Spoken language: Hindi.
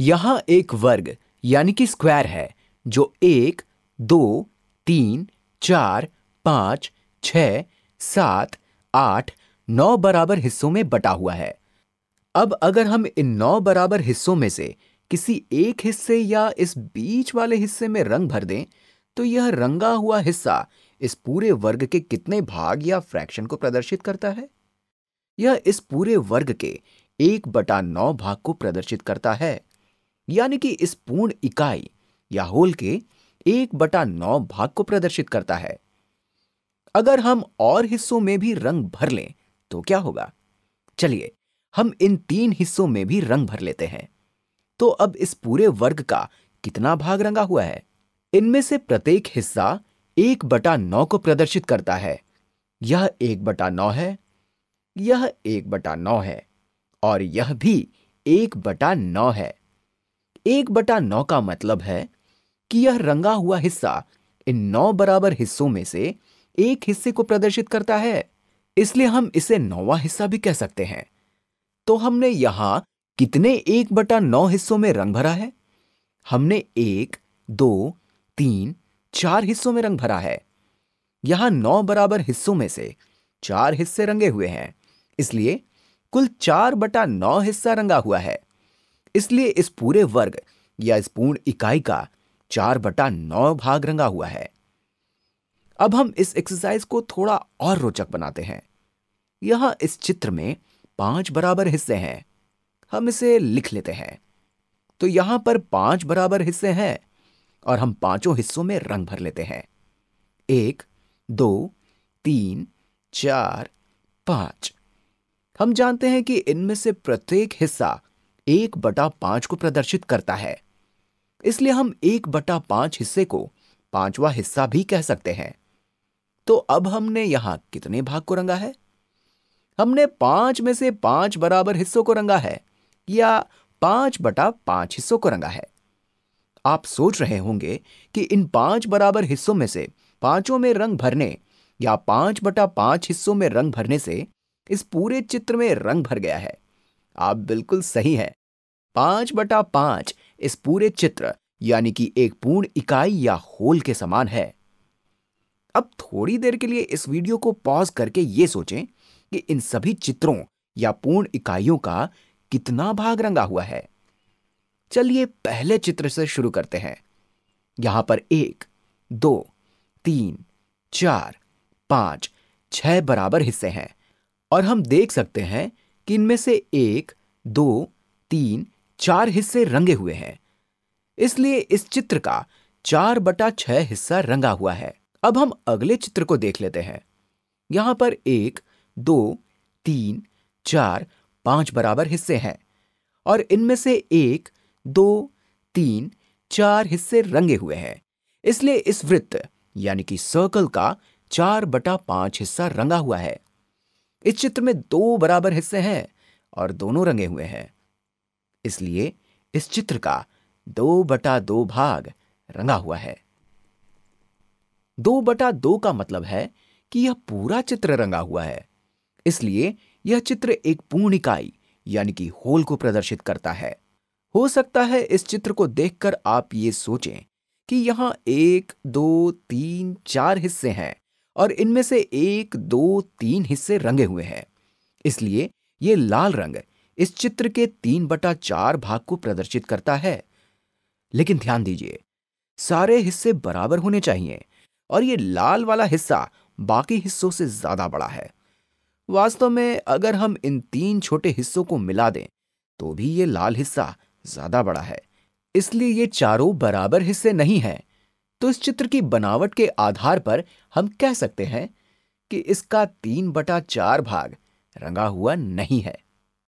यहां एक वर्ग यानी कि स्क्वायर है जो एक दो तीन चार पांच छ सात आठ नौ बराबर हिस्सों में बटा हुआ है अब अगर हम इन नौ बराबर हिस्सों में से किसी एक हिस्से या इस बीच वाले हिस्से में रंग भर दें तो यह रंगा हुआ हिस्सा इस पूरे वर्ग के कितने भाग या फ्रैक्शन को प्रदर्शित करता है यह इस पूरे वर्ग के एक बटा नौ भाग को प्रदर्शित करता है यानी कि इस पूर्ण इकाई या होल के एक बटा नौ भाग को प्रदर्शित करता है अगर हम और हिस्सों में भी रंग भर लें तो क्या होगा चलिए हम इन तीन हिस्सों में भी रंग भर लेते हैं तो अब इस पूरे वर्ग का कितना भाग रंगा हुआ है इनमें से प्रत्येक हिस्सा एक बटा नौ को प्रदर्शित करता है यह एक बटा नौ है यह एक बटा नौ है और यह भी एक बटा नौ है एक बटा नौ का मतलब है कि यह रंगा हुआ हिस्सा इन नौ बराबर हिस्सों में से एक हिस्से को प्रदर्शित करता है इसलिए हम इसे नौवा हिस्सा भी कह सकते हैं तो हमने यहां कितने एक बटा नौ हिस्सों में रंग भरा है हमने एक दो तीन चार हिस्सों में रंग भरा है यहां नौ बराबर हिस्सों में से चार हिस्से रंगे हुए हैं इसलिए कुल चार बटा नौ हिस्सा रंगा हुआ है इसलिए इस पूरे वर्ग या इस पूर्ण इकाई का चार बटा नौ भाग रंगा हुआ है अब हम इस एक्सरसाइज को थोड़ा और रोचक बनाते हैं यह इस चित्र में पांच बराबर हिस्से हैं हम इसे लिख लेते हैं तो यहां पर पांच बराबर हिस्से हैं और हम पांचों हिस्सों में रंग भर लेते हैं एक दो तीन चार पांच हम जानते हैं कि इनमें से प्रत्येक हिस्सा एक बटा पांच को प्रदर्शित करता है इसलिए हम एक बटा पांच हिस्से को पांचवा हिस्सा भी कह सकते हैं तो अब हमने यहां कितने भाग को रंगा है हमने पांच में से पांच बराबर हिस्सों को रंगा है या पांच बटा पांच हिस्सों को रंगा है आप सोच रहे होंगे कि इन पांच बराबर हिस्सों में से पांचों में रंग भरने या पांच बटा पांच हिस्सों में रंग भरने से इस पूरे चित्र में रंग भर गया है आप बिल्कुल सही हैं पांच बटा पांच इस पूरे चित्र यानी कि एक पूर्ण इकाई या होल के समान है अब थोड़ी देर के लिए इस वीडियो को पॉज करके ये सोचें कि इन सभी चित्रों या पूर्ण इकाइयों का कितना भाग रंगा हुआ है चलिए पहले चित्र से शुरू करते हैं यहां पर एक दो तीन चार पांच छह बराबर हिस्से हैं और हम देख सकते हैं कि इनमें से एक दो तीन चार हिस्से रंगे हुए हैं इसलिए इस चित्र का चार बटा छह हिस्सा रंगा हुआ है अब हम अगले चित्र को देख लेते हैं यहां पर एक दो तीन चार पांच बराबर हिस्से हैं और इनमें से एक दो तीन चार हिस्से रंगे हुए हैं इसलिए इस वृत्त यानी कि सर्कल का चार बटा पांच हिस्सा रंगा हुआ है इस चित्र में दो बराबर हिस्से हैं और दोनों रंगे हुए हैं इसलिए इस चित्र का दो बटा दो भाग रंगा हुआ है दो बटा दो का मतलब है कि यह पूरा चित्र रंगा हुआ है इसलिए यह चित्र एक पूर्ण इकाई यानी कि होल को प्रदर्शित करता है हो सकता है इस चित्र को देखकर आप ये सोचें कि यहां एक दो तीन चार हिस्से हैं और इनमें से एक दो तीन हिस्से रंगे हुए हैं इसलिए ये लाल रंग इस चित्र के तीन बटा चार भाग को प्रदर्शित करता है लेकिन ध्यान दीजिए सारे हिस्से बराबर होने चाहिए और ये लाल वाला हिस्सा बाकी हिस्सों से ज्यादा बड़ा है वास्तव में अगर हम इन तीन छोटे हिस्सों को मिला दें तो भी ये लाल हिस्सा ज्यादा बड़ा है इसलिए ये चारों बराबर हिस्से नहीं हैं तो इस चित्र की बनावट के आधार पर हम कह सकते हैं कि इसका तीन बटा चार भाग रंगा हुआ नहीं है